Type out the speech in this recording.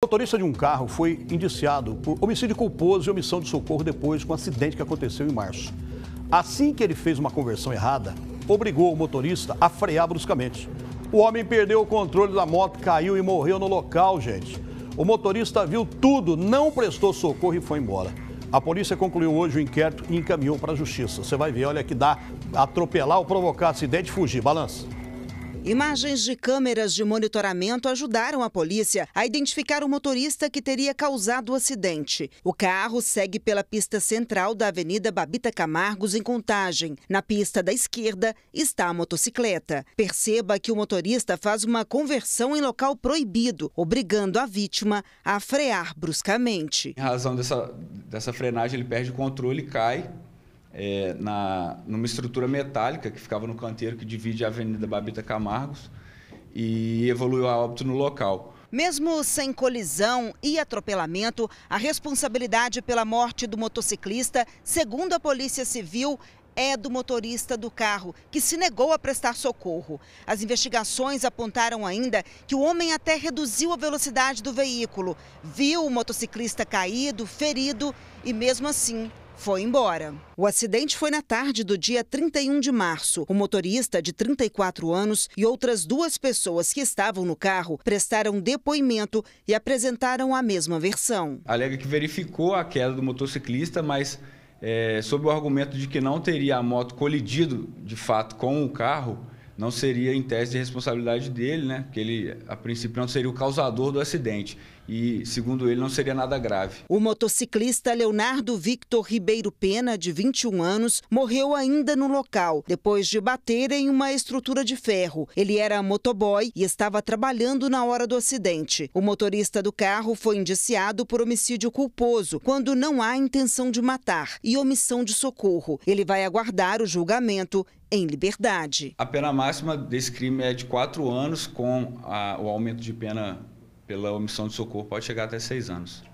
O motorista de um carro foi indiciado por homicídio culposo e omissão de socorro depois de um acidente que aconteceu em março. Assim que ele fez uma conversão errada, obrigou o motorista a frear bruscamente. O homem perdeu o controle da moto, caiu e morreu no local, gente. O motorista viu tudo, não prestou socorro e foi embora. A polícia concluiu hoje o inquérito e encaminhou para a justiça. Você vai ver, olha que dá atropelar ou provocar acidente e fugir. Balança. Imagens de câmeras de monitoramento ajudaram a polícia a identificar o motorista que teria causado o acidente. O carro segue pela pista central da Avenida Babita Camargos, em Contagem. Na pista da esquerda está a motocicleta. Perceba que o motorista faz uma conversão em local proibido, obrigando a vítima a frear bruscamente. Em razão dessa, dessa frenagem, ele perde o controle e cai é, na, numa estrutura metálica que ficava no canteiro que divide a Avenida Babita Camargos e evoluiu a óbito no local. Mesmo sem colisão e atropelamento, a responsabilidade pela morte do motociclista, segundo a Polícia Civil, é do motorista do carro, que se negou a prestar socorro. As investigações apontaram ainda que o homem até reduziu a velocidade do veículo, viu o motociclista caído, ferido e, mesmo assim, foi embora. O acidente foi na tarde do dia 31 de março. O motorista, de 34 anos, e outras duas pessoas que estavam no carro prestaram depoimento e apresentaram a mesma versão. Alega que verificou a queda do motociclista, mas é, sob o argumento de que não teria a moto colidido de fato com o carro não seria em tese de responsabilidade dele, né? Porque ele, a princípio, não seria o causador do acidente. E, segundo ele, não seria nada grave. O motociclista Leonardo Victor Ribeiro Pena, de 21 anos, morreu ainda no local, depois de bater em uma estrutura de ferro. Ele era motoboy e estava trabalhando na hora do acidente. O motorista do carro foi indiciado por homicídio culposo, quando não há intenção de matar, e omissão de socorro. Ele vai aguardar o julgamento em liberdade. A pena máxima desse crime é de quatro anos, com a, o aumento de pena pela omissão de socorro pode chegar até seis anos.